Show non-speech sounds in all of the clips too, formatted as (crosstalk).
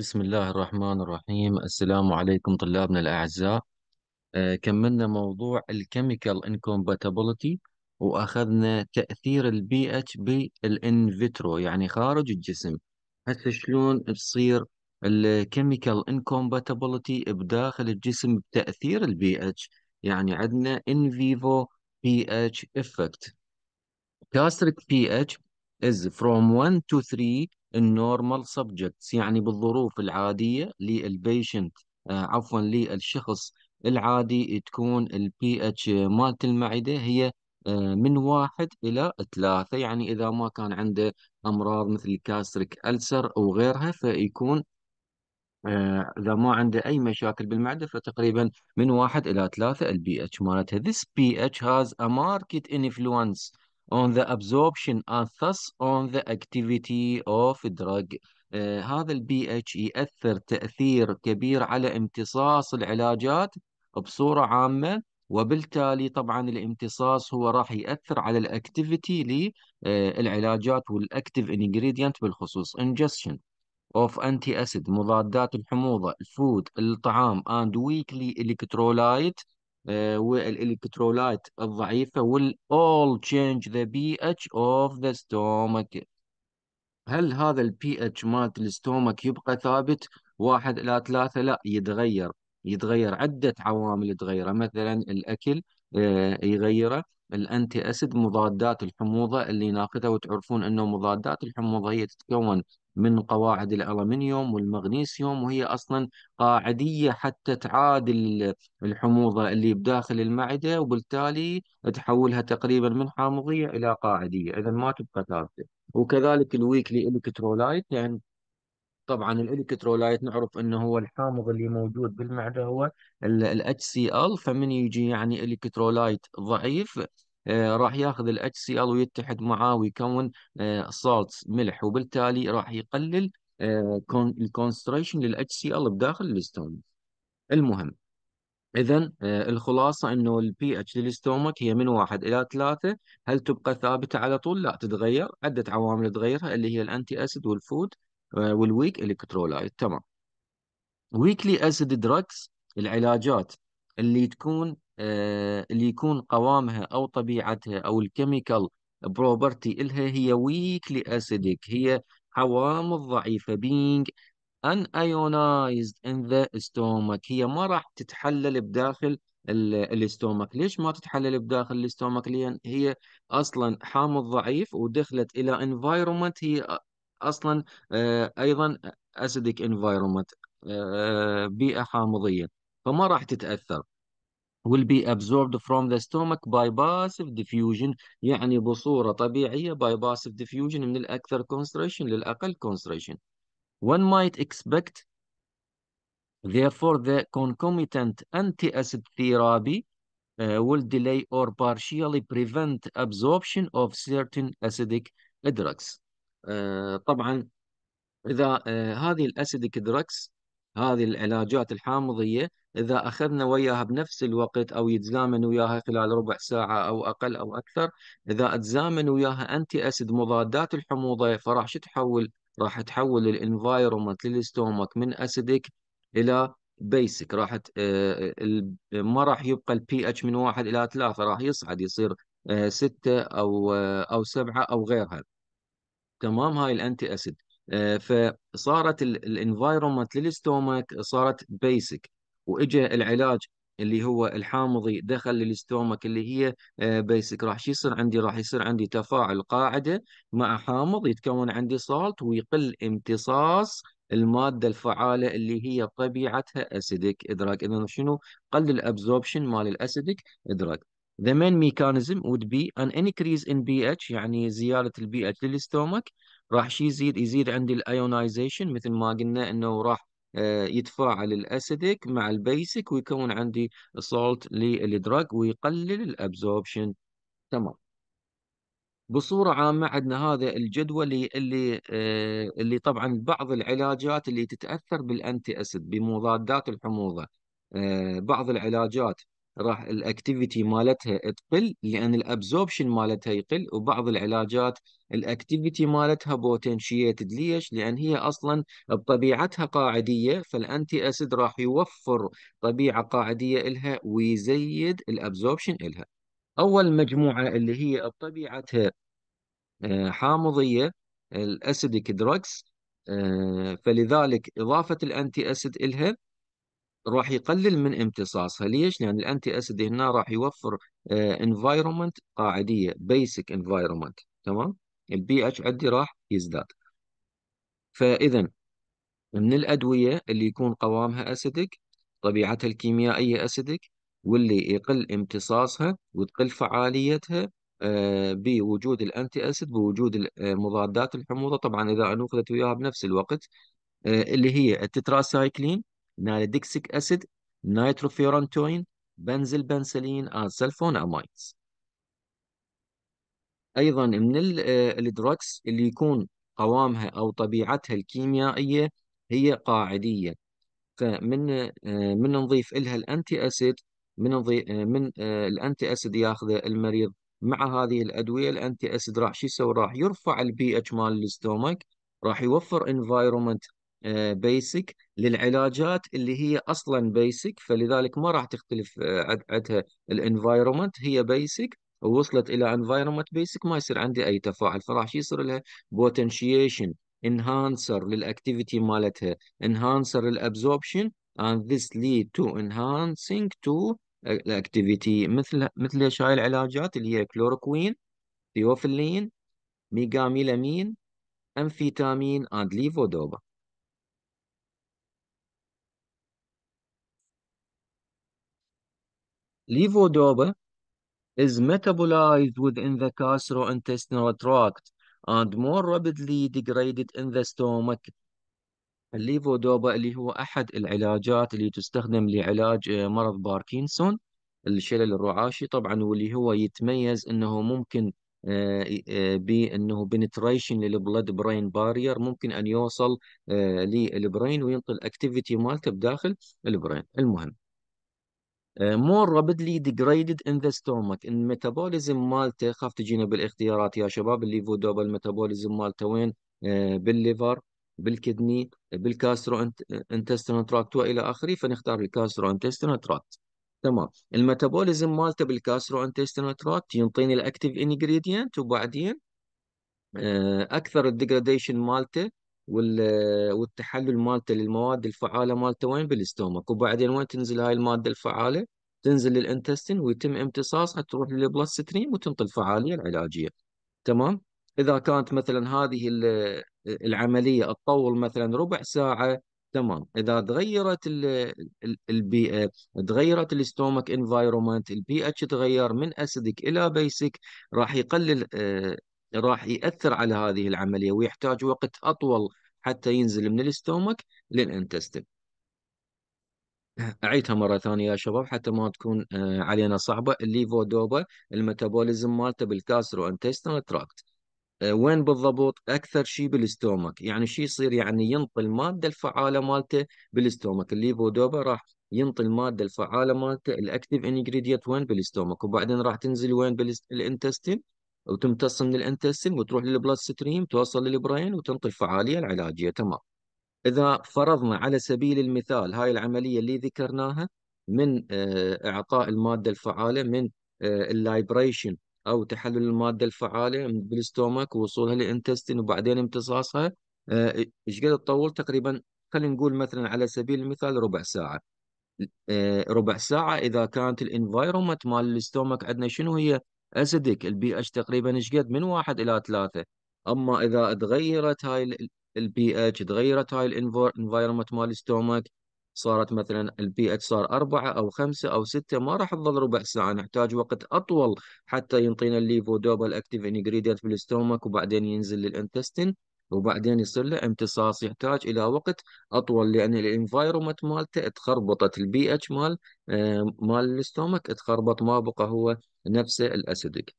بسم الله الرحمن الرحيم السلام عليكم طلابنا الأعزاء آه، كملنا موضوع الكيميكال انكومباتيبلتي وأخذنا تأثير البيئة اتش بالإنفيترو يعني خارج الجسم هسه شلون تصير الكيميكال انكومباتيبلتي بداخل الجسم بتأثير البيئة يعني عندنا ان فيفو بي اتش افكت كاستريك بي اتش is from 1 to 3 النورمال سبجكتس يعني بالظروف العاديه للبيشنت آه، عفوا للشخص العادي تكون البي اتش مالت المعده هي آه، من واحد إلى ثلاثة يعني إذا ما كان عنده أمراض مثل كاستريك ألسر أو غيرها فيكون آه، إذا ما عنده أي مشاكل بالمعدة فتقريبا من واحد إلى ثلاثة البي اتش مالتها This pH has a marked influence on the absorption and thus on the activity of drug uh, هذا البي اتش e يأثر تأثير كبير على امتصاص العلاجات بصورة عامة وبالتالي طبعا الامتصاص هو راح يأثر على الاكتيفيتي للعلاجات والاكتيف انجريدينت بالخصوص ingestion of anti acid مضادات الحموضة الفود الطعام and weekly electrolyte آه، والالكترولايت الضعيفة will all change the pH of the stomach هل هذا ال pH مالت الستومك يبقى ثابت واحد إلى ثلاثة لا يتغير يتغير عدة عوامل تغيره مثلا الأكل آه، يغيره الأنتي أسيد مضادات الحموضة اللي ناخذها وتعرفون أنه مضادات الحموضة هي تتكون من قواعد الألمنيوم والمغنيسيوم وهي أصلا قاعدية حتى تعادل الحموضة اللي بداخل المعدة وبالتالي تحولها تقريبا من حامضية إلى قاعدية إذا ما تبقى ثابتة وكذلك الويكلي إلكترولايت لأن يعني طبعا الالكترولايت نعرف انه هو الحامض اللي موجود بالمعده هو ال HCl فمن يجي يعني الكترولايت ضعيف آه، راح ياخذ ال HCl ويتحد معاه ويكون سالتس آه، ملح وبالتالي راح يقلل الكونستريشن لل HCl بداخل الاستوم المهم اذا آه، الخلاصه انه البي اتش للاستومك هي من واحد الى ثلاثه هل تبقى ثابته على طول؟ لا تتغير عده عوامل تغيرها اللي هي الانتي اسيد والفود والويك الكترولايت تمام ويكلي اسيد دراكس العلاجات اللي تكون آه، اللي يكون قوامها او طبيعتها او الكيميكال بروبرتي الها هي ويكلي اسيدك هي حوامض ضعيفه ان ايونايزد ان ذا ستومك هي ما راح تتحلل بداخل الاستومك ليش ما تتحلل بداخل الاستومك لان هي اصلا حامض ضعيف ودخلت الى انفايرومنت هي اصلا آه، ايضا اسيدك انفايرومنت آه، بيئه حامضيه فما راح تتاثر will be absorbed from the stomach by passive diffusion يعني بصورة طبيعية by passive diffusion من الأكثر concentration للأقل concentration. One might expect therefore the concomitant anti-acid therapy uh, will delay or partially prevent absorption of certain acidic drugs. Uh, طبعا إذا uh, هذه الأسيدك drugs هذه العلاجات الحامضية إذا أخذنا وياها بنفس الوقت أو يتزامن وياها خلال ربع ساعة أو أقل أو أكثر إذا أتزامن وياها أنتي أسد مضادات الحموضة فراح شو تحول راح تحول الانفايرومنت للستومك من أسدك إلى بيسك راح آه، ما راح يبقى البي اتش من واحد إلى ثلاثة راح يصعد يصير آه، ستة أو آه، أو سبعة أو غيرها تمام هاي الأنتي أسد فصارت الانفايرومنت للستومك صارت بيسك واجى العلاج اللي هو الحامضي دخل للاستومك اللي هي بيسك آه، راح شو يصير عندي راح يصير عندي تفاعل قاعده مع حامض يتكون عندي صالت ويقل امتصاص الماده الفعاله اللي هي طبيعتها اسيدك ادراك اذا شنو قل الابزوربشن مال الاسيدك ادراك The main mechanism would be an increase in pH يعني زيادة البي اتش للستومك راح شي يزيد يزيد عندي الايونايزيشن مثل ما قلنا انه راح آه، يتفاعل الاسيديك مع البيسك ويكون عندي سولت للدراج ويقلل الابزوربشن تمام بصورة عامة عندنا هذا الجدول اللي آه، اللي طبعا بعض العلاجات اللي تتأثر بالأنتي أسيد بمضادات الحموضة آه، بعض العلاجات راح الاكتيفيتي مالتها تقل لان الابزوربشن مالتها يقل وبعض العلاجات الاكتيفيتي مالتها بوتنشيتد ليش؟ لان هي اصلا بطبيعتها قاعديه فالانتي اسيد راح يوفر طبيعه قاعديه لها ويزيد الابزوربشن لها. اول مجموعه اللي هي بطبيعتها آه، حامضيه الاسيدك آه، دراجز فلذلك اضافه الانتي اسيد لها راح يقلل من امتصاصها ليش؟ لأن الأنتي أسيد هنا راح يوفر انفايرمنت آه، قاعدية بيسك انفايرمنت تمام؟ البي اتش عندي راح يزداد فإذا من الأدوية اللي يكون قوامها أسيدك طبيعتها الكيميائية أسيدك واللي يقل امتصاصها وتقل فعاليتها آه، بوجود الانتي اسيد بوجود آه، مضادات الحموضه طبعا اذا انوخذت وياها بنفس الوقت اللي هي التتراسايكلين نالديكسيك أسيد نيتروفيرانتوين بنزل بنسلين آه، امايدز أيضا من الدراكس آه، اللي يكون قوامها أو طبيعتها الكيميائية هي قاعدية فمن آه، من نضيف لها الأنتي أسيد من من الأنتي أسيد ياخذه المريض مع هذه الادويه الانتي اسيد راح شو يسوي راح يرفع البي اتش مال الاستومك راح يوفر انفايرمنت بيسك للعلاجات اللي هي اصلا بيسك فلذلك ما راح تختلف آه، عندها الانفايرمنت هي بيسك ووصلت الى انفايرمنت بيسك ما يصير عندي اي تفاعل فراح شو يصير لها بوتنشيشن انهانسر للاكتيفيتي مالتها انهانسر للابزوربشن and this lead to enhancing to الاكتيفيتي مثل مثل ايش هاي العلاجات اللي هي كلوروكوين ثيوفيلين ميجاميلامين امفيتامين اند ليفودوبا Levodopa is metabolized within the gastrointestinal tract and more rapidly degraded in the stomach. الليفودوبا اللي هو أحد العلاجات اللي تستخدم لعلاج آه، مرض باركنسون الشلل الرعاشي طبعا واللي هو يتميز انه ممكن بانه بنتريشن للبلد برين بارير ممكن ان يوصل آه، للبرين وينقل اكتيفيتي مالته بداخل البرين المهم مور رابيدلي ديجريدد ان ذا ستومك الميتابوليزم مالته خاف تجينا بالاختيارات يا شباب الليفو دوبل الميتابوليزم مالته وين آه، بالليفر بالكدني بالكاسترو انتستينال تراكت والى اخره فنختار الكاسترو انتستينال تراكت تمام الميتابوليزم مالته بالكاسترو انتستينال تراكت ينطيني الاكتيف انجريدينت وبعدين آه، اكثر الديجراديشن مالته والتحلل مالته للمواد الفعاله مالته وين بالاستومك وبعدين وين تنزل هاي الماده الفعاله تنزل للانتستين ويتم امتصاصها تروح ستريم وتنطي الفعاليه العلاجيه تمام اذا كانت مثلا هذه العمليه تطول مثلا ربع ساعه تمام اذا تغيرت البيئه تغيرت الاستومك انفايرومنت البي اتش تغير من اسيدك الى بيسك راح يقلل آه، راح ياثر على هذه العمليه ويحتاج وقت اطول حتى ينزل من الاستومك للانتستين (laughs) اعيدها مره ثانيه يا شباب حتى ما تكون آه، علينا صعبه الليفودوبا الميتابوليزم مالته بالكاسرو انتستين تراكت آه، وين بالضبط اكثر شيء بالاستومك يعني شيء يصير يعني ينطي الماده الفعاله مالته بالاستومك الليفودوبا راح ينطي الماده الفعاله مالته الاكتيف انجريديت وين بالاستومك وبعدين راح تنزل وين بالانتستين وتمتص من الانتستين وتروح للبلاد ستريم توصل للبرين وتنطي الفعاليه العلاجيه تمام اذا فرضنا على سبيل المثال هاي العمليه اللي ذكرناها من آه، اعطاء الماده الفعاله من آه، اللايبريشن او تحلل الماده الفعاله بالستومك ووصولها للانتستين وبعدين امتصاصها آه، ايش قد تطول تقريبا خلينا نقول مثلا على سبيل المثال ربع ساعه ربع ساعه اذا كانت الانفايرومنت مال الستومك عندنا شنو هي اسيدك أه البي اتش تقريبا ايش قد من واحد الى ثلاثة اما اذا تغيرت هاي البي اتش تغيرت هاي الانفايرمنت مال ستومك صارت مثلا البي اتش صار أربعة أو خمسة أو ستة ما راح تظل ربع ساعة نحتاج وقت أطول حتى ينطينا الليفو دوبل أكتيف انجريدينت في وبعدين ينزل للانتستين وبعدين يصير له امتصاص يحتاج إلى وقت أطول لأن الانفايرومنت مالته تخربطت البي اتش مال أه، مال الاستومك تخربط ما بقى هو نفسه الاسيدك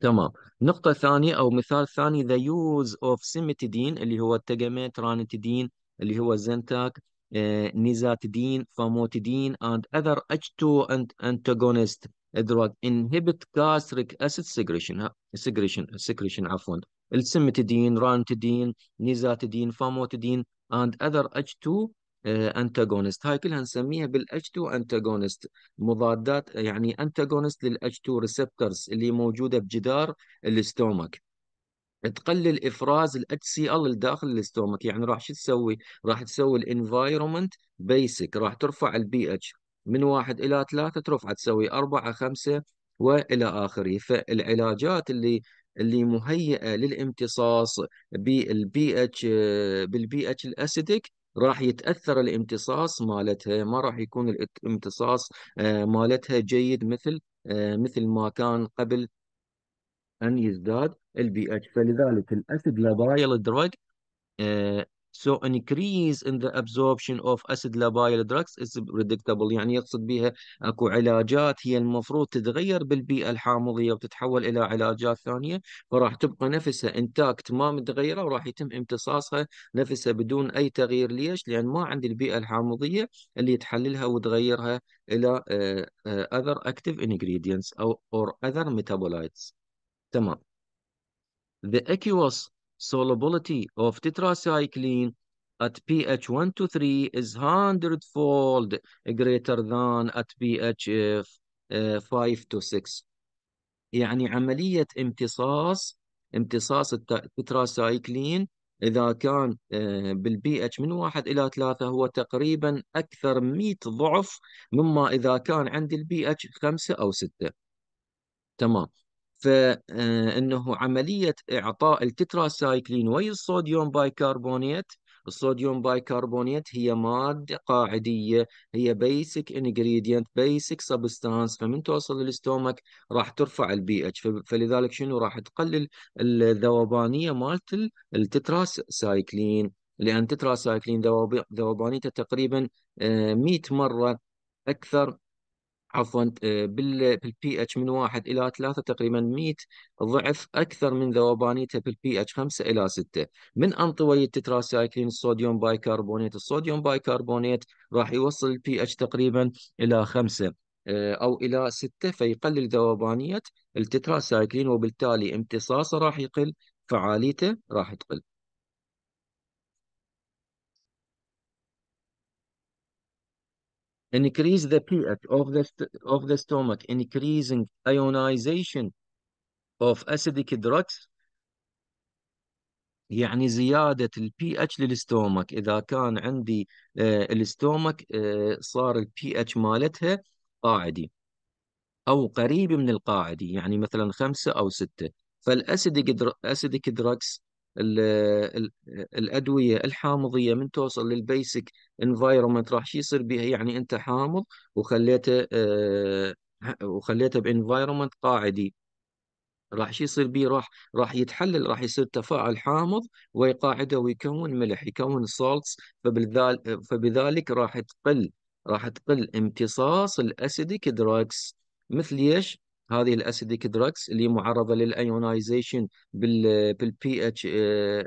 تمام نقطة ثانية أو مثال ثاني the use of simetidine اللي هو التجاميترانتidine اللي هو زنتاك آه، نيزاتيدين فاموتيدين and other H2 and antagonist drug inhibit gastric acid secretion secretion secretion عفوا السيمتيدين رانتيدين نيزاتيدين فاموتيدين and other H2 انتاجونست هاي كلها نسميها h 2 انتاجونست مضادات يعني انتاجونست h 2 ريسبتورز اللي موجوده بجدار الاستومك تقلل افراز الاتش سي ال لداخل الاستومك يعني راح شو تسوي؟ راح تسوي الانفايرمنت بيسك راح ترفع البي اتش من واحد الى ثلاثه ترفع تسوي اربعه خمسه والى اخره فالعلاجات اللي اللي مهيئه للامتصاص بالبي اتش بالبي اتش الاسيدك راح يتاثر الامتصاص مالتها ما راح يكون الامتصاص آه، مالتها جيد مثل آه، مثل ما كان قبل ان يزداد البي اتش فلذلك الاسيد لابايل دراج So increase in the absorption of acid labile drugs is predictable يعني يقصد بها اكو علاجات هي المفروض تتغير بالبيئة الحامضية وتتحول إلى علاجات ثانية فراح تبقى نفسها انتاكت ما متغيرة وراح يتم امتصاصها نفسها بدون أي تغيير ليش؟ لأن ما عند البيئة الحامضية اللي تحللها وتغيرها إلى آه، آه، other active ingredients أو or other metabolites تمام The aqueous solubility of tetracycline at pH 1 to 3 is hundredfold greater than at pH 5 uh, to 6 يعني عملية امتصاص امتصاص التتراسايكلين إذا كان آه، بالبي اتش من واحد إلى ثلاثة هو تقريبا أكثر 100 ضعف مما إذا كان عند البي اتش خمسة أو ستة تمام فانه عمليه اعطاء التتراسايكلينوي الصوديوم بايكربونيت الصوديوم بايكربونيت هي ماده قاعديه هي بيسك انجريدينت بيسك سبستانس فمن توصل للاستومك راح ترفع البي اتش فلذلك شنو راح تقلل الذوبانيه مالت التتراسايكلين لان تتراسايكلين ذوبانيته تقريبا 100 آه، مره اكثر عفوا آه، بالبي اتش من واحد الى ثلاثة تقريبا 100 ضعف اكثر من ذوبانيته بالبي اتش 5 الى 6 من انطوي التتراسايكلين الصوديوم بايكربونيت الصوديوم بايكربونيت راح يوصل البي اتش تقريبا الى 5 آه، او الى 6 فيقلل ذوبانيه التتراسايكلين وبالتالي امتصاصه راح يقل فعاليته راح تقل increase the pH of the, of the stomach, increasing ionization of acidic drugs يعني زيادة ال pH للستومك إذا كان عندي آه، الستومك آه، صار ال pH مالتها قاعدي أو قريب من القاعدي يعني مثلا خمسة أو ستة فالأسيديك دراكس الادويه الحامضيه من توصل للبيسك انفايرمنت راح شو يصير بها يعني انت حامض وخليته آه، وخليته بانفايرمنت قاعدي راح شو يصير بيه راح راح يتحلل راح يصير تفاعل حامض ويقاعده ويكون ملح يكون سولتس فبذلك فبذلك راح تقل راح تقل امتصاص الاسيديك دراجز مثل ايش؟ هذه الاسيديك دراكس اللي معرضه للايونايزيشن بالبي اتش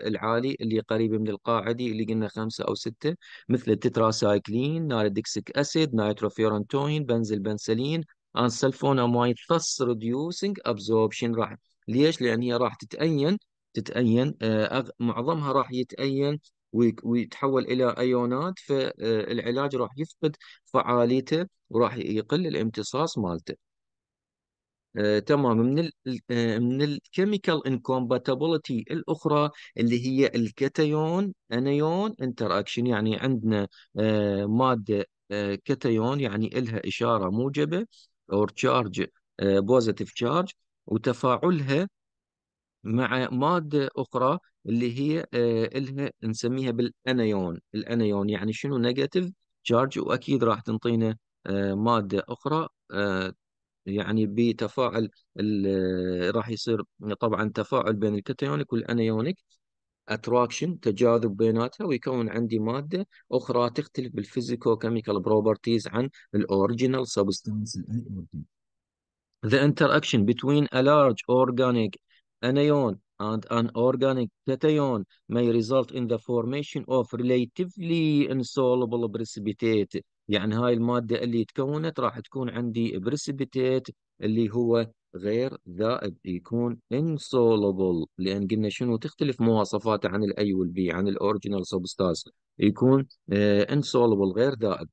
العالي اللي قريب من القاعدي اللي قلنا خمسه او سته مثل التتراسايكلين ناردكسيك اسيد نايتروفيرنتوين بنزل بنسلين انسلفوناماين thus ريديوسنج ابزوربشن راح ليش؟ لان هي راح تتأين تتأين آه، أغ... معظمها راح يتأين ويتحول الى ايونات فالعلاج آه، راح يفقد فعاليته وراح يقل الامتصاص مالته آه، تمام من ال آه، من الكيميكال انكومباتيبلتي الاخرى اللي هي الكاتيون انايون انتراكشن يعني عندنا آه، ماده كاتيون يعني لها اشاره موجبه اور تشارج بوزيتيف تشارج وتفاعلها مع ماده اخرى اللي هي لها نسميها بالانايون الانايون يعني شنو نيجاتيف تشارج واكيد راح تنطينا ماده اخرى يعني بتفاعل راح يصير طبعا تفاعل بين الكاتيونيك والانيونيك اتراكشن تجاذب بيناتها ويكون عندي ماده اخرى تختلف بالفيزيكو كيميكال بروبرتيز عن الاوريجينال سبستانس The interaction between a large organic anion and an organic cation may result in the formation of relatively insoluble precipitate يعني هاي المادة اللي تكونت راح تكون عندي بريسبيتيت اللي هو غير ذائب يكون انسولبل لان قلنا شنو تختلف مواصفاته عن الاي والبي عن الاوريجينال سبستانس يكون انسولبل آه، غير ذائب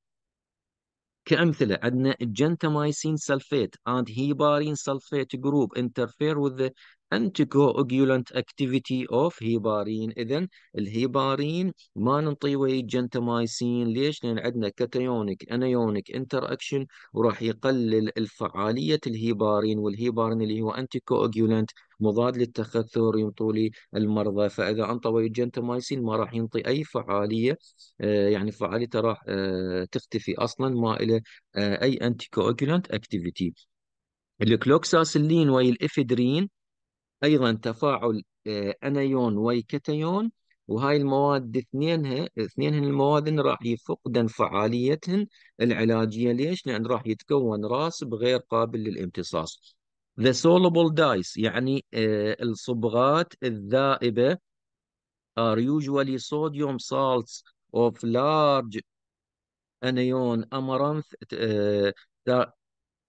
كأمثلة عندنا الجنتامايسين سلفيت اند هيبارين سلفيت جروب انترفير وذ anticoagulant activity of heparin اذا الهيبارين ما ننطيه جنتمايسين الجنتمايسين ليش؟ لان عندنا كاتيونيك انايونيك انتر اكشن وراح يقلل الفعاليه الهيبارين والهيبارين اللي هو anticoagulant مضاد للتخثر ينطوا المرضى فاذا انطوا جنتمايسين الجنتمايسين ما راح ينطي اي فعاليه آه، يعني فعاليته راح آه، تختفي اصلا ما الى آه، اي anticoagulant activity الكلوكساسلين والافيدرين الافيدرين ايضا تفاعل آه، انايون ويكاتايون وهاي المواد اثنينها اثنينهن المواد راح يفقدن فعاليتهن العلاجيه ليش؟ لان راح يتكون راسب غير قابل للامتصاص. The soluble dyes يعني آه، الصبغات الذائبه are usually sodium salts of large anion amaranth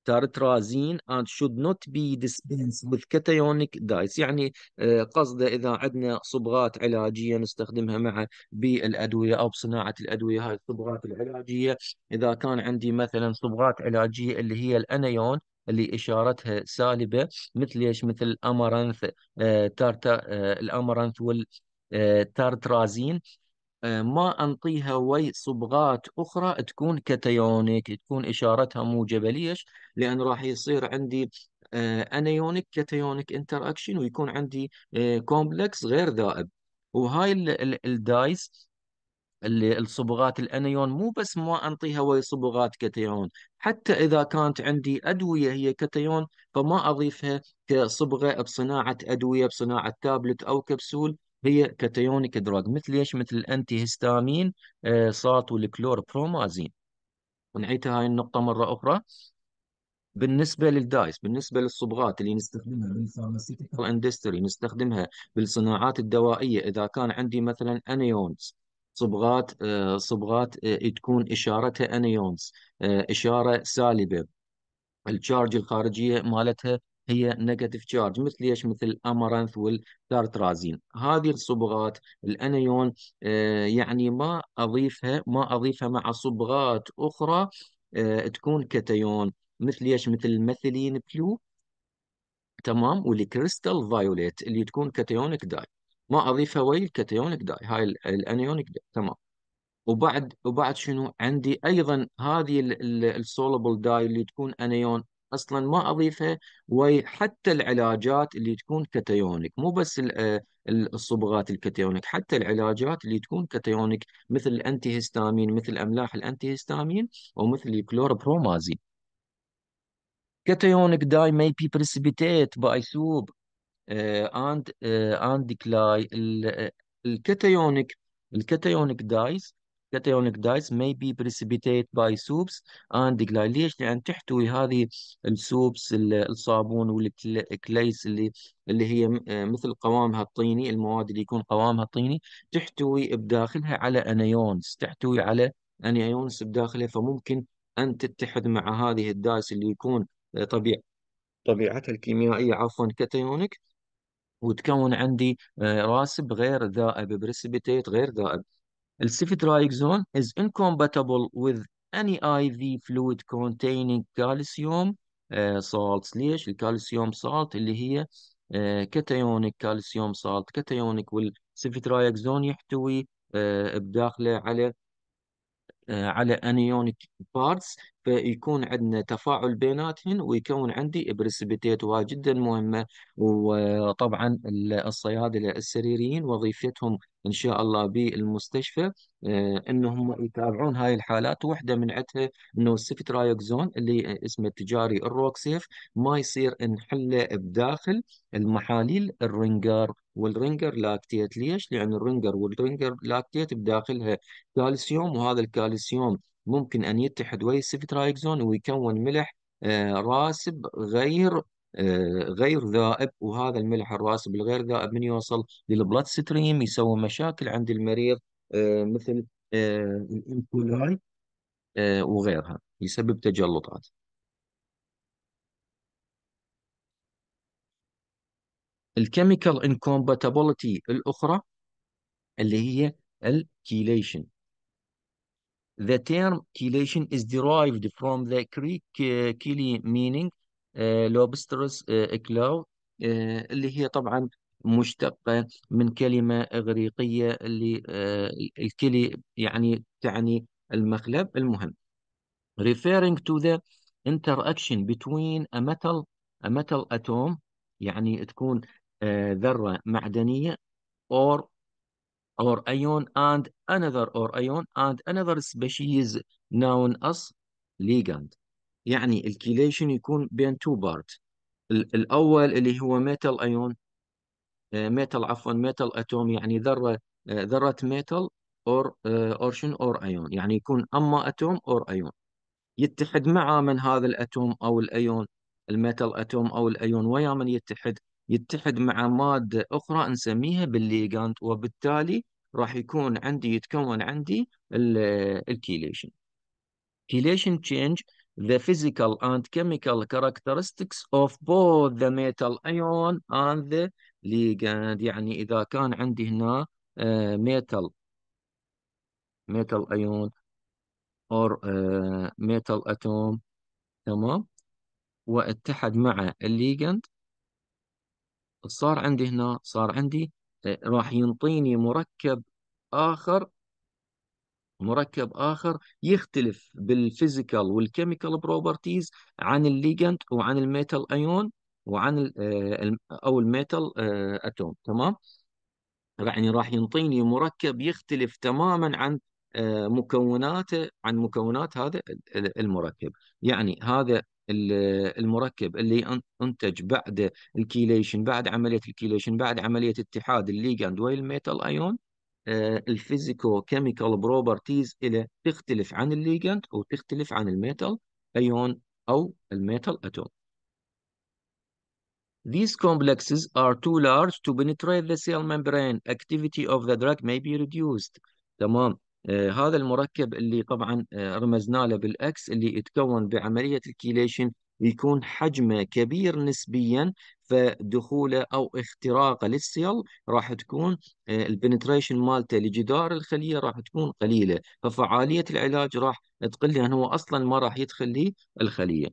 تارترازين and should not be dispensed with cationic dyes يعني آه، قصده إذا عندنا صبغات علاجية نستخدمها مع بالأدوية أو بصناعة الأدوية هاي الصبغات العلاجية إذا كان عندي مثلا صبغات علاجية اللي هي الأنيون اللي اشارتها سالبه مثل ايش مثل الامرانث آه تارتا آه الامرنث والتارترازين آه، آه، ما انطيها وي صبغات اخرى تكون كاتيونيك تكون اشارتها موجبه ليش؟ لان راح يصير عندي آه، انيونيك كاتيونيك انتر اكشن ويكون عندي كومبلكس آه، غير ذائب وهاي الدايس الصبغات الانيون مو بس ما انطيها وي صبغات كاتيون حتى اذا كانت عندي ادويه هي كاتيون فما اضيفها كصبغه بصناعه ادويه بصناعه تابلت او كبسول هي كاتيونيك دراج مثل ايش مثل الانتي هيستامين آه والكلور برومازين ونعيدها هاي النقطة مرة أخرى بالنسبة للدايس بالنسبة للصبغات اللي نستخدمها بالفارماسيتيكال اندستري نستخدمها بالصناعات الدوائية إذا كان عندي مثلا أنيونز صبغات آه، صبغات آه، تكون إشارتها أنيونز آه، إشارة سالبة الشارج الخارجية مالتها هي نيجاتيف تشارج مثل ايش مثل الامارانث والتارترازين هذه الصبغات الانيون آه، يعني ما اضيفها ما اضيفها مع صبغات اخرى آه، تكون كاتيون مثل ايش مثل الميثيلين بلو تمام والكريستال فايوليت اللي تكون كاتيونيك داي ما اضيفها ويا الكاتيونيك داي هاي الانيونيك داي تمام وبعد وبعد شنو عندي ايضا هذه السولبل داي اللي تكون انيون اصلا ما اضيفها وحتى العلاجات اللي تكون كاتيونيك مو بس آه، الصبغات الكاتيونيك حتى العلاجات اللي تكون كاتيونيك مثل الانتي هيستامين مثل املاح الانتي هيستامين ومثل الكلوربرومازين كاتيونيك داي may بي بريسيبيتيت باي سوب اند اند كلاي الكاتيونيك الكاتيونيك دايز كاتيونيك دايس may be precipitated by soups and glycol ليش؟ يعني لأن تحتوي هذه السوبس الصابون والكليس اللي اللي هي آه، مثل قوامها الطيني المواد اللي يكون قوامها الطيني تحتوي بداخلها على انايونز تحتوي على انايونز بداخلها فممكن أن تتحد مع هذه الدايس اللي يكون آه، طبيع طبيعتها الكيميائية عفوا كاتيونيك وتكون عندي آه، راسب غير ذائب بريسبيتيت غير ذائب Acidic zone is incompatible with any IV fluid containing calcium uh, salts ليش الكالسيوم salt اللي هي كاتيونيك كالسيوم سالت كاتيونيك والسيفيترايك زون يحتوي uh, بداخله على uh, على انيونيك بارتس فيكون عندنا تفاعل بيناتهن ويكون عندي بريسبيتيت جدا مهمه وطبعا الصيادله السريريين وظيفتهم ان شاء الله بالمستشفى آه، انهم يتابعون هاي الحالات وحده من عندها انه السيفترايوكزون اللي اسمه التجاري الروكسيف ما يصير نحله بداخل المحاليل الرنجر والرنجر لاكتيت ليش؟ لان الرنجر والرنجر لاكتيت بداخلها كالسيوم وهذا الكالسيوم ممكن أن يتحد ويسيفترايكزون ويكون ملح آه، راسب غير آه، غير ذائب وهذا الملح الراسب الغير ذائب من يوصل للبلاد ستريم يسوي مشاكل عند المريض آه، مثل الانكولاي وغيرها يسبب تجلطات الكيميكال انكومباتابيلتي الاخرى اللي هي الكيليشن The term chelation is derived from the Greek uh, chile meaning uh, lobsters uh, claw uh, اللي هي طبعا مشتقة من كلمة إغريقية اللي uh, الكلي يعني تعني المخلب المهم referring to the interaction between a metal a metal atom يعني تكون ذرة معدنية or or ion and another or ion and another species known as ligand يعني الكيليشن يكون بين تو بارت الاول اللي هو ميتال ايون ميتال عفوا ميتال اتوم يعني ذره آه، ذره ميتال اور اورشن اور ايون يعني يكون اما اتوم اور ايون يتحد مع من هذا الاتوم او الايون الميتال اتوم او الايون ويا من يتحد يتحد مع مادة أخرى نسميها بالليغانت وبالتالي راح يكون عندي يتكون عندي الكيليشن كيليشن تشينج the physical and chemical characteristics of both the metal ion and the ligand يعني إذا كان عندي هنا uh, metal metal ion or uh, metal atom تمام واتحد مع الليجاند صار عندي هنا صار عندي آه، راح ينطيني مركب آخر مركب آخر يختلف بالفيزيكال والكيميكال بروبرتيز عن الليجند وعن الميتال أيون وعن آه، أو الميتال أتوم آه، تمام يعني راح ينطيني مركب يختلف تماما عن مكوناته عن مكونات هذا المركب يعني هذا المركب اللي انتج بعد الكيليشن بعد عمليه الكيليشن بعد عمليه اتحاد الليجاند والميتال ايون آه، الفيزيكو كيميكال بروبرتيز إلى تختلف عن الليجاند وتختلف عن الميتال ايون او الميتال اتوم These complexes are too large to penetrate the cell membrane. Activity of the drug may be reduced. تمام آه، هذا المركب اللي طبعا آه، رمزنا له بالاكس اللي يتكون بعمليه الكيليشن يكون حجمه كبير نسبيا فدخوله او اختراقه للسيل راح تكون آه، البنتريشن مالته لجدار الخليه راح تكون قليله ففعاليه العلاج راح تقل لان هو اصلا ما راح يدخل لي الخليه.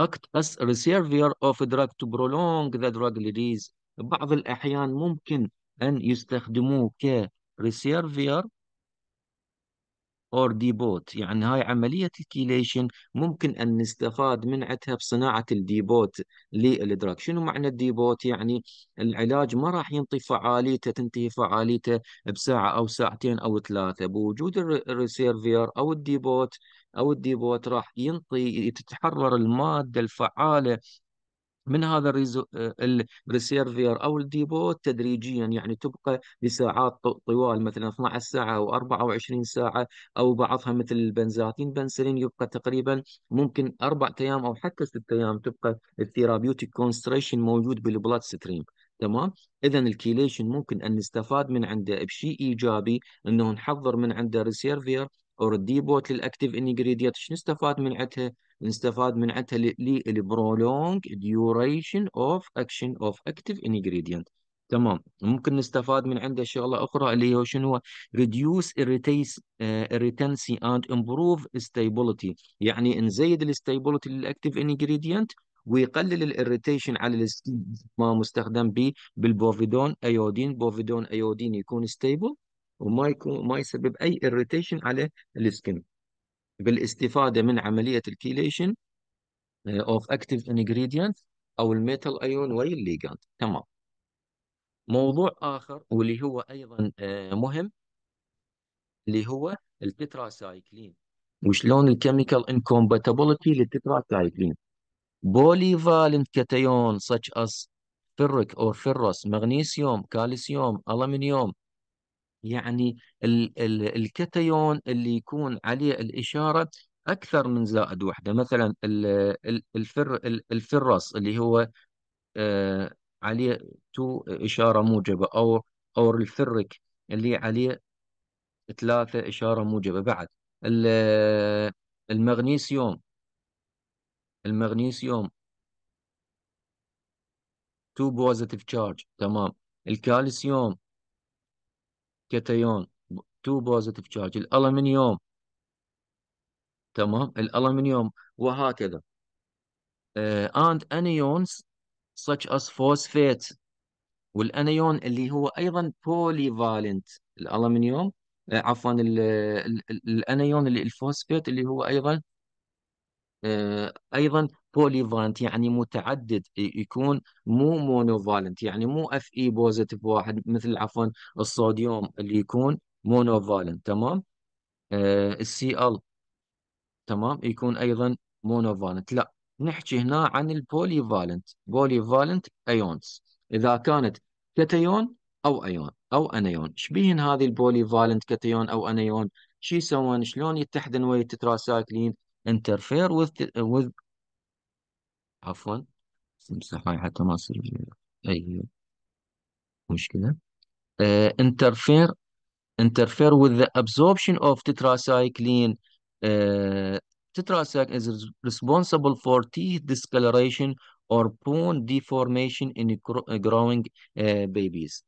act as reservoir of drug to prolong the drug release بعض الاحيان ممكن ان يستخدموه ك reservoir اور ديبوت يعني هاي عملية الكيليشن ممكن أن نستفاد من عندها بصناعة الديبوت للإدراك شنو معنى الديبوت يعني العلاج ما راح ينطي فعاليته تنتهي فعاليته بساعة أو ساعتين أو ثلاثة بوجود الريسيرفير أو الديبوت أو الديبوت راح ينطي تتحرر المادة الفعالة من هذا الريسيرفير او الديبو تدريجيا يعني تبقى لساعات طوال مثلا 12 ساعه او 24 ساعه او بعضها مثل البنزاتين بنسلين يبقى تقريبا ممكن اربع ايام او حتى ست ايام تبقى الثيرابيوتيك كونستريشن موجود بالبلاد ستريم تمام اذا الكيليشن ممكن ان نستفاد من عنده بشيء ايجابي انه نحضر من عنده ريسيرفير اور الديبوت للاكتيف انجريدينت شنو استفاد من عندها؟ نستفاد من عندها للبرولونج ديوريشن اوف اكشن اوف اكتيف انجريدينت تمام ممكن نستفاد من عنده شغله اخرى اللي هو شنو هو reduce آه، irritancy اند امبروف stability يعني نزيد الاستابيليتي للاكتيف انجريدينت ويقلل الاريتيشن على السكين ما مستخدم به بالبوفيدون ايودين بوفيدون ايودين يكون ستيبل وما يكون ما يسبب اي اريتيشن على السكن بالاستفاده من عمليه الكيليشن اوف اكتيف انجريدينت او الميتال ايون والليجاند تمام موضوع اخر واللي هو ايضا آه، مهم اللي هو التتراسايكلين وشلون الكيميكال انكومباتيبلتي للتتراسايكلين بوليفالنت كاتيون such as فيرك او فيروس مغنيسيوم كالسيوم الومنيوم يعني ال ال الكاتيون اللي يكون عليه الإشارة أكثر من زائد واحده مثلا الفر الفرس اللي هو آه عليه تو إشارة موجبة أو أو الفرك اللي عليه ثلاثة إشارة موجبة بعد آه، المغنيسيوم المغنيسيوم تو بوزيتيف تشارج تمام الكالسيوم كاتيون تو بوزيتيف تشارج الالمنيوم تمام الالمنيوم وهكذا آه، and انيونز such as phosphate والانيون اللي هو ايضا بولي فالنت الالمنيوم آه، عفوا الانيون اللي الفوسفيت اللي هو ايضا آه، ايضا بولي فالنت يعني متعدد يكون مو مونو فالنت يعني مو اف اي بوزيتيف واحد مثل عفوا الصوديوم اللي يكون مونو فالنت تمام السي آه، ال تمام يكون ايضا مونو فالنت لا نحكي هنا عن البولي فالنت بولي فالنت ايونز اذا كانت كاتيون او ايون او انيون شبيهن هذه البولي فالنت كاتيون او انيون شي يسوون شلون يتحدن ويا التتراسايكلين interfere with the, with عفوا تمسح هاي حتى ما يصير اي مشكله uh, interfere interfere with the absorption of tetracycline uh, tetracycline is responsible for teeth discoloration or bone deformation in growing uh, babies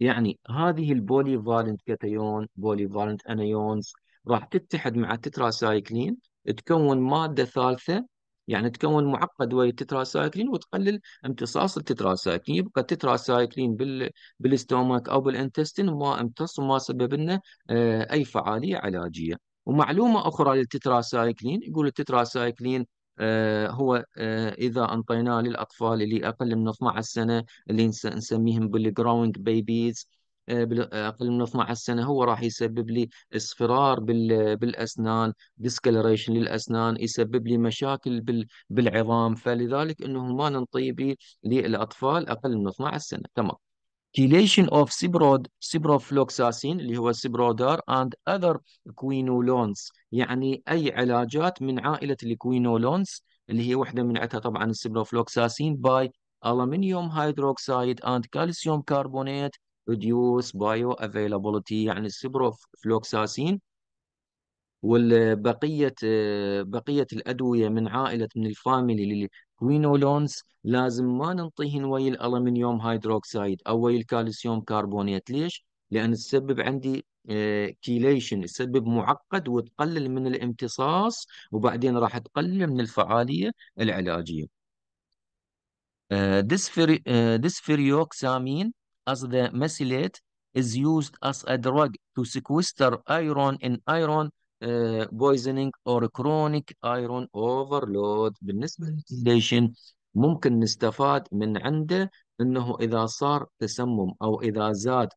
يعني هذه البولي فالنت كاتيون بولي فالنت انيونز راح تتحد مع التتراسايكلين تكون ماده ثالثه يعني تكون معقد ويا التتراسايكلين وتقلل امتصاص التتراسايكلين يبقى التتراسايكلين بال... بالستومك او بالانتستين ما امتص وما سبب لنا آه، اي فعاليه علاجيه ومعلومه اخرى للتتراسايكلين يقول التتراسايكلين آه، هو آه، اذا انطيناه للاطفال اللي اقل من 12 سنه اللي نسميهم بالجراوند بيبيز آه، آه، اقل من 12 سنه هو راح يسبب لي اصفرار بالاسنان ديسكلريشن للاسنان يسبب لي مشاكل بالعظام فلذلك انه ما ننطي للاطفال اقل من 12 سنه تمام كيليشن اوف سيبرود سيبروفلوكساسين اللي هو سيبرودار اند اذر كوينولونز يعني اي علاجات من عائله الكوينولونز اللي هي واحده من عتها طبعا السيبروفلوكساسين باي الومنيوم هيدروكسيد اند كالسيوم كربونيت reduce bioavailability يعني السبروفلوكساسين والبقية بقية الأدوية من عائلة من الفاميلي للكوينولونز لازم ما ننطيهن ويا الألمنيوم هيدروكسيد أو ويا الكالسيوم كربونيت ليش؟ لأن تسبب عندي آه، كيليشن تسبب معقد وتقلل من الامتصاص وبعدين راح تقلل من الفعالية العلاجية آه، آه، ديسفيريوكسامين as the mesylate is used as a drug to sequester iron in iron uh, poisoning or chronic iron overload بالنسبة للتيليشن ممكن نستفاد من عنده انه اذا صار تسمم او اذا زاد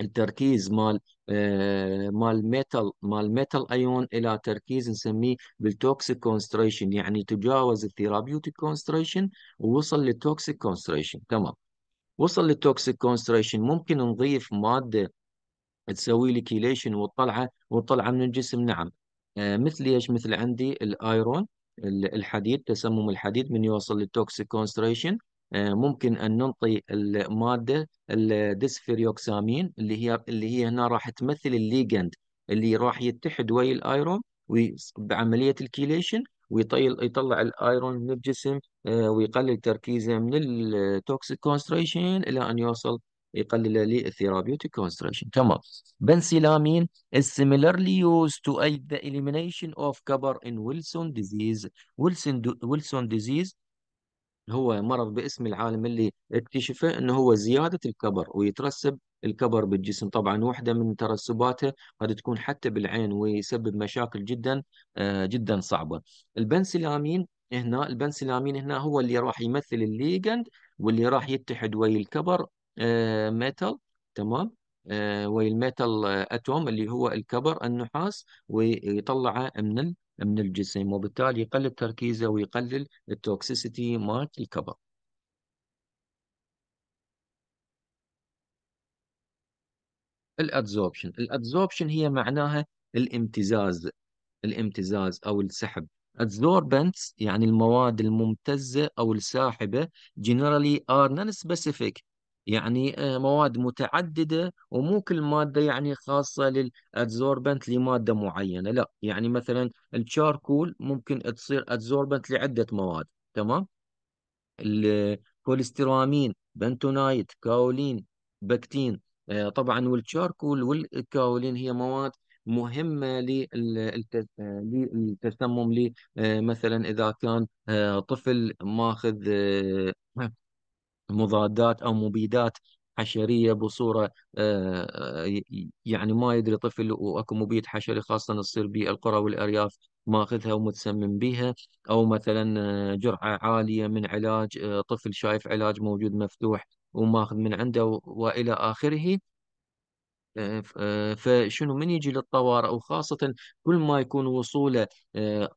التركيز مال آه مال ميتال مال ميتال ايون الى تركيز نسميه بالتوكسيك كونستريشن يعني تجاوز الثيرابيوتيك كونستريشن ووصل للتوكسيك كونستريشن تمام وصل للتوكسيك كونستريشن ممكن نضيف ماده تسوي لي كيليشن والطلعه والطلعه من الجسم نعم آه مثل ايش مثل عندي الايرون الحديد تسمم الحديد من يوصل للتوكسيك كونستريشن آه ممكن ان نعطي الماده الديسفيريوكسامين اللي هي اللي هي هنا راح تمثل الليجند اللي راح يتحد ويا الايرون بعمليه الكيليشن ويطلع الايرون من الجسم آه، ويقلل تركيزه من التوكسيك كونستريشن الى ان يوصل يقلله للثيرابيوتيك كونستريشن تمام بنسيلامين is similarly used to aid the elimination of copper in Wilson disease Wilson Wilson disease هو مرض باسم العالم اللي اكتشفه انه هو زياده الكبر ويترسب الكبر بالجسم طبعا واحدة من ترسباته قد تكون حتى بالعين ويسبب مشاكل جدا آه، جدا صعبة البنسلامين هنا البنسلامين هنا هو اللي راح يمثل الليجند واللي راح يتحد ويا الكبر ميتال آه، تمام ويا الميتال اتوم اللي هو الكبر النحاس ويطلعه من من الجسم وبالتالي يقلل تركيزه ويقلل التوكسيسيتي مالت الكبر الادزوربشن الادزوربشن هي معناها الامتزاز الامتزاز او السحب adsorbents يعني المواد الممتزة أو الساحبة generally are non-specific يعني آه، مواد متعددة ومو كل مادة يعني خاصة للادزوربنت لمادة معينة لا يعني مثلا الشاركول ممكن تصير ادزوربنت لعدة مواد تمام الكوليسترامين بنتونايت كاولين بكتين آه، طبعا والتشاركول والكاولين هي مواد مهمة آه، للتسمم آه، مثلا إذا كان طفل ماخذ مضادات أو مبيدات حشريه بصوره يعني ما يدري طفل واكو مبيد حشري خاصه تصير بالقرى والارياف ماخذها ومتسمم بها او مثلا جرعه عاليه من علاج طفل شايف علاج موجود مفتوح وماخذ من عنده والى اخره آه، آه، فشنو من يجي للطوارئ وخاصة كل ما يكون وصوله آه،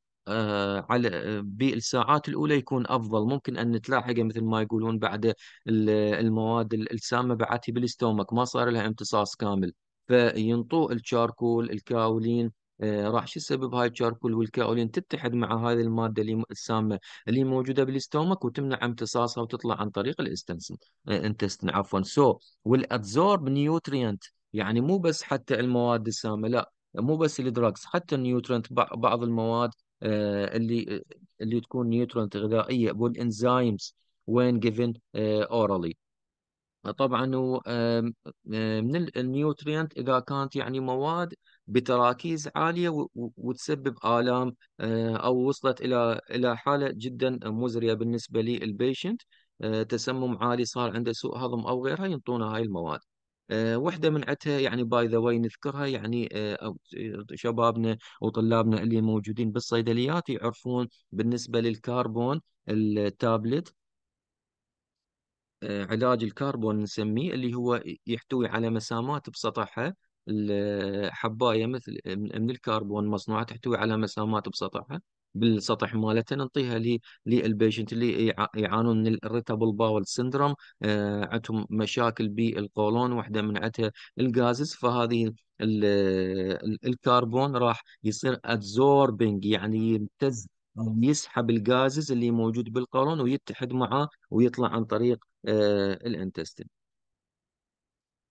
على بالساعات الاولى يكون افضل ممكن ان تلاحقه مثل ما يقولون بعد المواد السامه بعدها بالاستومك ما صار لها امتصاص كامل فينطوه الشاركول الكاولين آه، راح شو السبب هاي الشاركول والكاولين يعني تتحد مع هذه الماده اللي السامه اللي موجوده بالاستومك وتمنع امتصاصها وتطلع عن طريق الاستنسن انتستن آه، عفوا سو والادزورب والابزورب يعني مو بس حتى المواد السامه لا مو بس الدراكس حتى النيوترينت بعض المواد آه، اللي اللي تكون نيوترينت غذائيه والانزيمز وين جيفن اورالي طبعا من النيوترينت اذا كانت يعني مواد بتراكيز عاليه وتسبب الام آه، او وصلت الى الى حاله جدا مزريه بالنسبه للبيشنت آه، تسمم عالي صار عنده سوء هضم او غيرها ينطونا هاي المواد آه، وحده من عتها يعني باي ذا واي نذكرها يعني شبابنا وطلابنا اللي موجودين بالصيدليات يعرفون بالنسبه للكربون التابلت علاج الكربون نسميه اللي هو يحتوي على مسامات بسطحها الحبايه مثل من الكربون مصنوعه تحتوي على مسامات بسطحها بالسطح مالتها نعطيها للبيشنت اللي يعانون من الريتابل باول سندروم عندهم مشاكل بالقولون واحده من عندها الغازز فهذه الكربون راح يصير ادزوربنج يعني يمتز يسحب الغازز اللي موجود بالقولون ويتحد معاه ويطلع عن طريق آه، الانتستين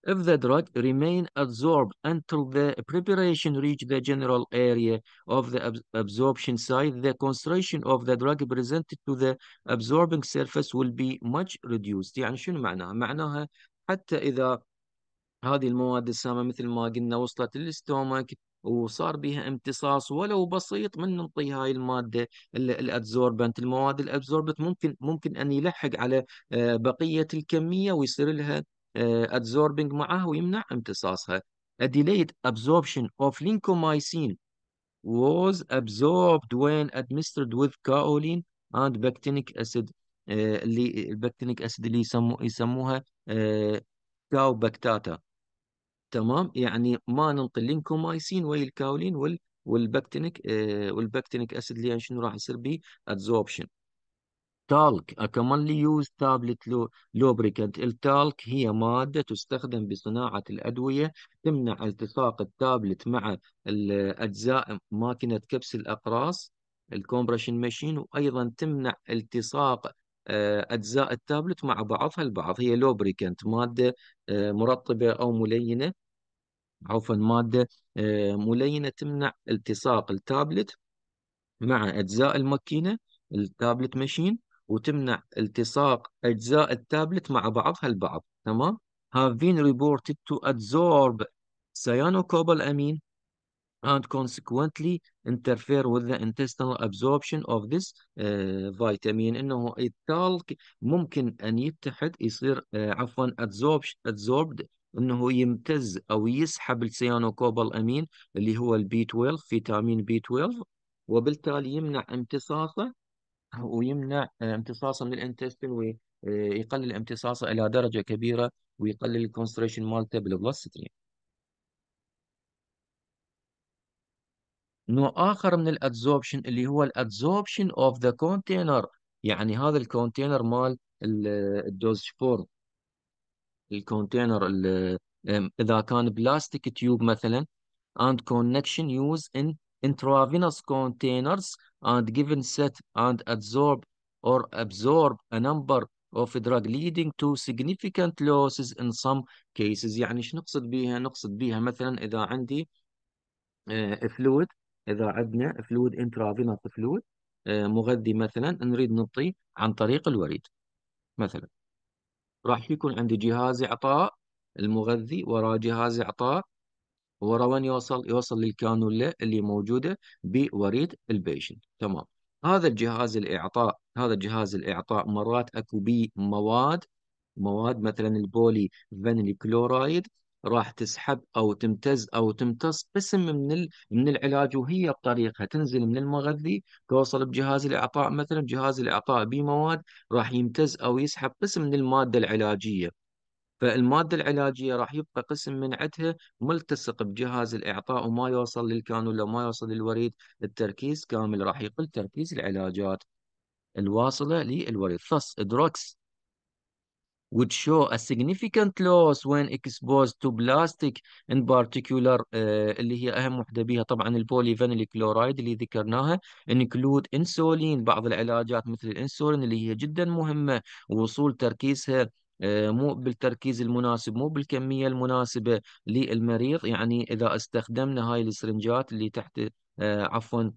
if the drug remain adsorbed until the preparation reach the general area of the ab absorption site, the concentration of the drug presented to the absorbing surface will be much reduced. يعني شنو معناها؟ معناها حتى إذا هذه المواد السامة مثل ما قلنا وصلت للاستومك وصار بها امتصاص ولو بسيط من نعطي هاي الماده الادزوربنت المواد الادزوربنت ممكن ممكن ان يلحق على آه، بقيه الكميه ويصير لها ادزوربنج آه، معها ويمنع امتصاصها A delayed absorption of lincomycin was absorbed when administered with kaolin and bactinic acid اللي البكتينيك اسيد اللي يسمو يسموها كاو آه، بكتاتا تمام يعني ما ننطي اللينكومايسين الكاولين والبكتينيك والبكتينيك اسيد آه، اللي شنو راح يصير به ادزوربشن تالك commonly يوز تابلت lubricant التالك هي مادة تستخدم بصناعة الأدوية تمنع التصاق التابلت مع الأجزاء ماكينة كبس الأقراص الكومبريشن ماشين وأيضا تمنع التصاق آه، أجزاء التابلت مع بعضها البعض هي لوبريكانت مادة آه، مرطبة أو ملينة عفوا مادة آه، ملينة تمنع التصاق التابلت مع أجزاء الماكينة التابلت ماشين وتمنع التصاق أجزاء التابلت مع بعضها البعض تمام have been reported to absorb cyanocobal amine and consequently interfere with the intestinal absorption of this uh, vitamin انه التالك ممكن ان يتحد يصير uh, عفوا absorbed absorbed انه يمتز او يسحب السيانوكوبال امين اللي هو البي 12 فيتامين بي 12 وبالتالي يمنع امتصاصه ويمنع آه، امتصاصا للانتستين ويقلل امتصاصه الى درجه كبيره ويقلل الكونستريشن مالته بالبلسترين نوع اخر من الادزوربشن اللي هو الادزوربشن اوف ذا كونتينر يعني هذا الكونتينر مال الدوز فورم الكونتينر اذا كان بلاستيك تيوب مثلا and connection used in intravenous containers and given set and absorb or absorb a number of drug leading to significant losses in some cases يعني ايش نقصد بيها نقصد بيها مثلا اذا عندي آه، fluid اذا عندنا فلويد intravenous فلويد آه، مغذي مثلا نريد نطي عن طريق الوريد مثلا راح يكون عندي جهاز اعطاء المغذي وراء جهاز اعطاء ورا وين يوصل يوصل للكانولا اللي موجوده بوريد البيشنت تمام هذا الجهاز الاعطاء هذا الجهاز الاعطاء مرات اكو بي مواد مواد مثلا البولي فانيلي كلورايد راح تسحب او تمتز او تمتص قسم من ال... من العلاج وهي بطريقها تنزل من المغذي توصل بجهاز الاعطاء مثلا جهاز الاعطاء بمواد راح يمتز او يسحب قسم من الماده العلاجيه فالمادة العلاجية راح يبقى قسم من عدها ملتصق بجهاز الإعطاء وما يوصل للكانولا ما يوصل للوريد التركيز كامل راح يقل تركيز العلاجات الواصلة للوريد thus drugs would show a significant loss when exposed to plastic in particular uh, اللي هي أهم وحدة بيها طبعا البولي كلورايد اللي ذكرناها include insulin بعض العلاجات مثل الانسولين اللي هي جدا مهمة ووصول تركيزها آه، مو بالتركيز المناسب مو بالكمية المناسبة للمريض يعني إذا استخدمنا هاي السرنجات اللي تحت آه، عفوا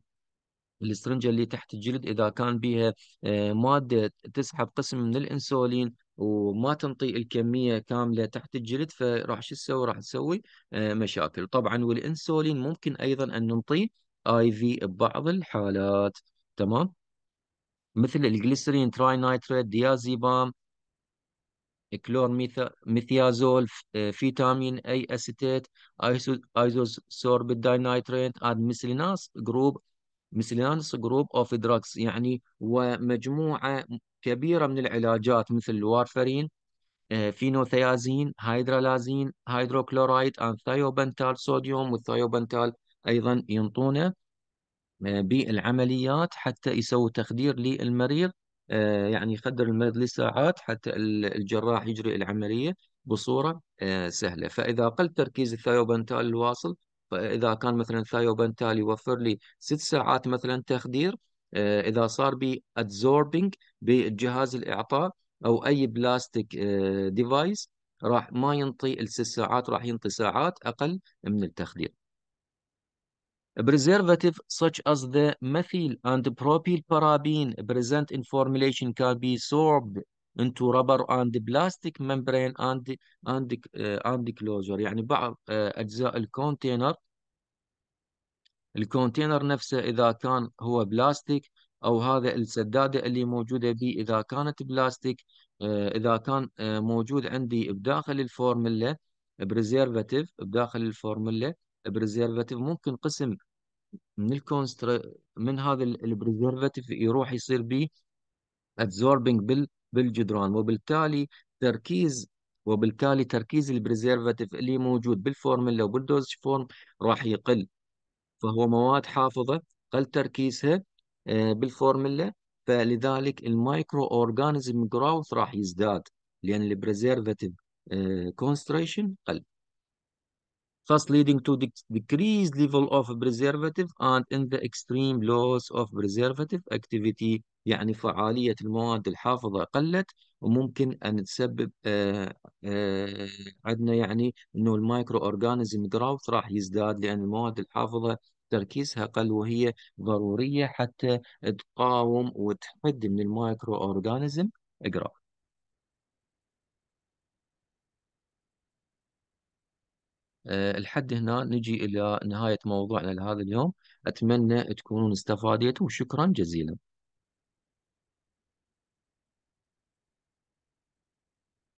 السرنجة اللي تحت الجلد إذا كان بها آه، مادة تسحب قسم من الأنسولين وما تنطي الكمية كاملة تحت الجلد فراح شو تسوي راح تسوي مشاكل طبعا والأنسولين ممكن أيضا أن ننطي اي في ببعض الحالات تمام مثل الجليسرين تراي نايتريت ديازيبام كلور ميثيازول آه، فيتامين اي اسيتيت ايزوسوربيت داينايتريت اد ميسليناس جروب ميسليناس جروب اوف دراكس يعني ومجموعه كبيره من العلاجات مثل الوارفرين فينوثيازين هيدرالازين هيدروكلورايد انثيوبنتال ثيوبنتال صوديوم والثيوبنتال ايضا ينطونه آه، بالعمليات حتى يسووا تخدير للمريض آه، يعني يقدر المريض لساعات حتى الجراح يجري العملية بصورة آه، سهلة فإذا قل تركيز الثايوبنتال الواصل فإذا كان مثلا الثايوبنتال يوفر لي ست ساعات مثلا تخدير آه، إذا صار بي ادزوربينج بالجهاز الإعطاء أو أي بلاستيك ديفايس راح ما ينطي الست ساعات راح ينطي ساعات أقل من التخدير Preservatives such as the methyl and propyl paraben present in formulation can be sorbed into rubber and plastic membrane and and uh, and closure يعني بعض uh, اجزاء الكونتينر الكونتينر نفسه اذا كان هو بلاستيك او هذا السداده اللي موجوده به اذا كانت بلاستيك uh, اذا كان uh, موجود عندي بداخل الفورمولا بريزيرفاتيف بداخل الفورمولا بريزيرفاتيف ممكن قسم من الكونستر من هذا البريزرفتيف يروح يصير بي ادزوربنج بال بالجدران وبالتالي تركيز وبالتالي تركيز البريزرفتيف اللي موجود بالفورمولا وبالدوز فورم راح يقل فهو مواد حافظه قل تركيزها آه، بالفورمولا فلذلك المايكرو اورجانيزم جراوث راح يزداد لان البريزرفتيف كونستريشن آه، قل thus leading to de decreased level of preservative and in the extreme loss of preservative activity يعني فعالية المواد الحافظة قلت وممكن أن تسبب آه، آه، عندنا يعني أنه المايكرو أورجانيزم جراوث راح يزداد لأن المواد الحافظة تركيزها قل وهي ضرورية حتى تقاوم وتحد من المايكرو أورجانيزم جراوث الحد آه، هنا نجي إلى نهاية موضوعنا لهذا اليوم أتمنى تكونون استفاديتوا وشكرا جزيلا